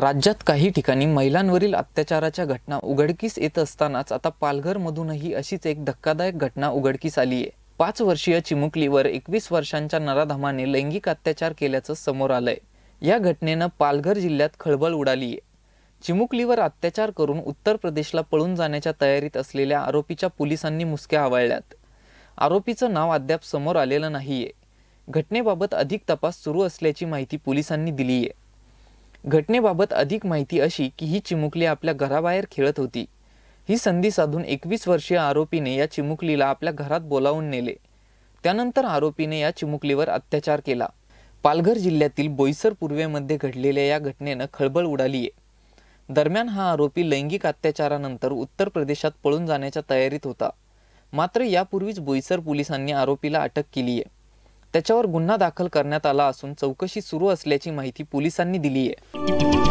राज्यात काही ठिकाणी महिलांवरील अत्याचाराच्या घटना उघडकीस येत असतानाच आता पालघरमधूनही अशीच एक धक्कादायक घटना उघडकीस आली आहे पाच वर्षीय चिमुकलीवर एकवीस वर्षांच्या नराधमाने लैंगिक अत्याचार केल्याचं समोर आलंय या घटनेनं पालघर जिल्ह्यात खळबळ उडाली चिमुकलीवर अत्याचार करून उत्तर प्रदेशला पळून जाण्याच्या तयारीत असलेल्या आरोपीच्या पोलिसांनी मुसक्या आवळल्यात आरोपीचं नाव अद्याप समोर आलेलं नाहीये घटनेबाबत अधिक तपास सुरू असल्याची माहिती पोलिसांनी दिली आहे घटनेबाबत अधिक माहिती अशी की ही चिमुकली आपल्या घराबाहेर खेळत होती ही संधी साधून एकवीस वर्षीय आरोपीने या चिमुकलीला आपल्या घरात बोलावून नेले त्यानंतर आरोपीने या चिमुकलीवर अत्याचार केला पालघर जिल्ह्यातील बोईसर पूर्वेमध्ये घडलेल्या या घटनेनं खळबळ उडाली आहे दरम्यान हा आरोपी लैंगिक अत्याचारानंतर उत्तर प्रदेशात पळून जाण्याच्या तयारीत होता मात्र यापूर्वीच बोईसर पोलिसांनी आरोपीला अटक केली आहे त्याच्यावर गुन्हा दाखल करण्यात आला असून चौकशी सुरू असल्याची माहिती पोलिसांनी दिली आहे